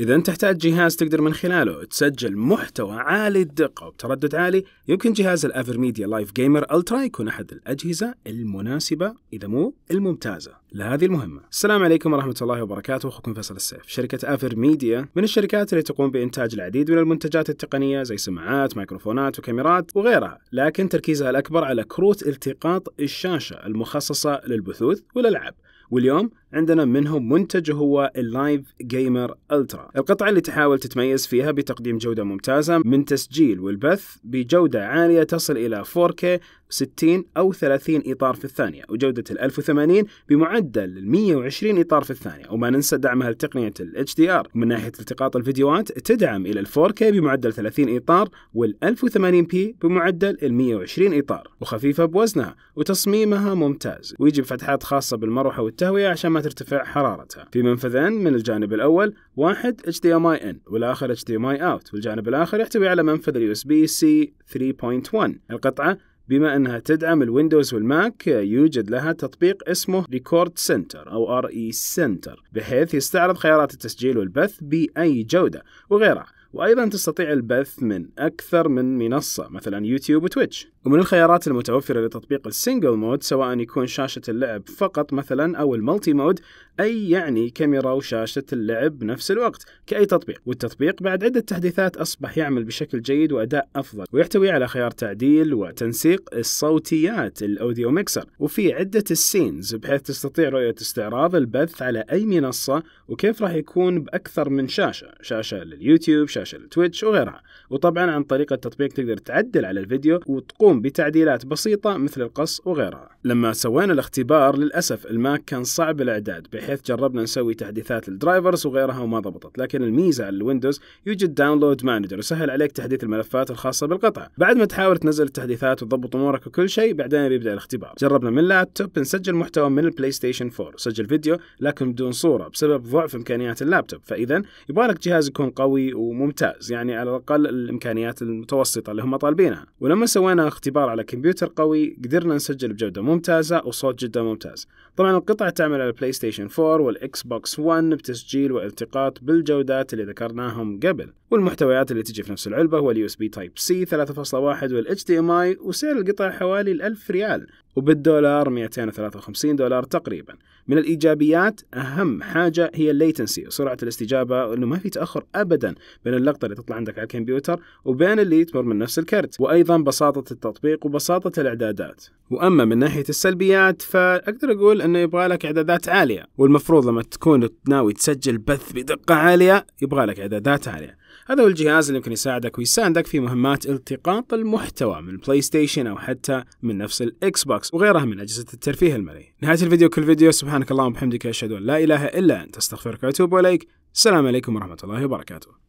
إذا أنت تحتاج جهاز تقدر من خلاله تسجل محتوى عالي الدقة وبتردد عالي يمكن جهاز الأفر ميديا لايف جيمر ألترا يكون أحد الأجهزة المناسبة إذا مو الممتازة لهذه المهمة السلام عليكم ورحمة الله وبركاته أخوكم فيصل السيف شركة أفر ميديا من الشركات اللي تقوم بإنتاج العديد من المنتجات التقنية زي سماعات ميكروفونات وكاميرات وغيرها لكن تركيزها الأكبر على كروت التقاط الشاشة المخصصة للبثوث والألعاب واليوم عندنا منهم منتج هو اللايف جيمر الترا القطعة اللي تحاول تتميز فيها بتقديم جودة ممتازة من تسجيل والبث بجودة عالية تصل إلى 4K 60 أو 30 إطار في الثانية وجودة ال 1080 بمعدل 120 إطار في الثانية وما ننسى دعمها لتقنية ال HDR من ناحية التقاط الفيديوهات تدعم إلى ال 4K بمعدل 30 إطار وال 1080p بمعدل ال 120 إطار وخفيفة بوزنها وتصميمها ممتاز ويجي بفتحات خاصة بالمروحة والتهوية عشان ما ترتفع حرارتها في منفذين من الجانب الأول واحد HDMI in والآخر HDMI out والجانب الآخر يحتوي على منفذ اليو اس بي سي 3.1 القطعة بما أنها تدعم الويندوز والماك يوجد لها تطبيق اسمه ريكورد سنتر أو اي سنتر e بحيث يستعرض خيارات التسجيل والبث بأي جودة وغيرها وأيضا تستطيع البث من أكثر من منصة مثلا يوتيوب وتويتش ومن الخيارات المتوفرة لتطبيق السنجل مود سواء يكون شاشة اللعب فقط مثلا أو الملتي مود أي يعني كاميرا وشاشة اللعب بنفس الوقت كأي تطبيق والتطبيق بعد عدة تحديثات أصبح يعمل بشكل جيد وأداء أفضل ويحتوي على خيار تعديل وتنسيق الصوتيات الأوديو ميكسر وفي عدة السينز بحيث تستطيع رؤية استعراض البث على أي منصة وكيف راح يكون بأكثر من شاشة شاشة لليوتيوب شاشة للتويتش وغيرها وطبعا عن طريق التطبيق تقدر تعدل على الفيديو وتقوم بتعديلات بسيطة مثل القص وغيرها لما سوينا الاختبار للأسف الماك كان صعب الإعداد بحيث جربنا نسوي تحديثات للدرايفرز وغيرها وما ضبطت لكن الميزه على الويندوز يوجد داونلود مانجر يسهل عليك تحديث الملفات الخاصه بالقطع بعد ما تحاول تنزل التحديثات وتضبط امورك وكل شيء بعدين بيبدا الاختبار جربنا من لابتوب نسجل محتوى من البلاي ستيشن 4 سجل فيديو لكن بدون صوره بسبب ضعف امكانيات اللابتوب فاذا يبارك جهاز يكون قوي وممتاز يعني على الاقل الامكانيات المتوسطه اللي هم طالبينها ولما سوينا اختبار على كمبيوتر قوي قدرنا نسجل بجوده ممتازه وصوت جدا ممتاز طبعا القطع تعمل على بلاي ستيشن 4 والإكس بوكس 1 بتسجيل والتقاط بالجودات اللي ذكرناهم قبل والمحتويات اللي تجي في نفس العلبة هو اليو اس بي تايب سي 3.1 والاتش دي ام اي وسعر القطع حوالي 1000 ريال وبالدولار 253 دولار تقريبا من الايجابيات اهم حاجه هي الليتنسي سرعه الاستجابه انه ما في تاخر ابدا بين اللقطه اللي تطلع عندك على الكمبيوتر وبين اللي تمر من نفس الكرت وايضا بساطه التطبيق وبساطه الاعدادات واما من ناحيه السلبيات فاقدر اقول انه يبغى لك اعدادات عاليه والمفروض لما تكون ناوي تسجل بث بدقه عاليه يبغى لك اعدادات عاليه هذا هو الجهاز اللي يمكن يساعدك ويساندك في مهمات التقاط المحتوى من بلاي ستيشن أو حتى من نفس الإكس بوكس وغيرها من أجهزة الترفيه المالي نهاية الفيديو كل فيديو سبحانك اللهم وبحمدك أشهد أن لا إله إلا أنت أستغفرك وأتوب إليك السلام عليكم ورحمة الله وبركاته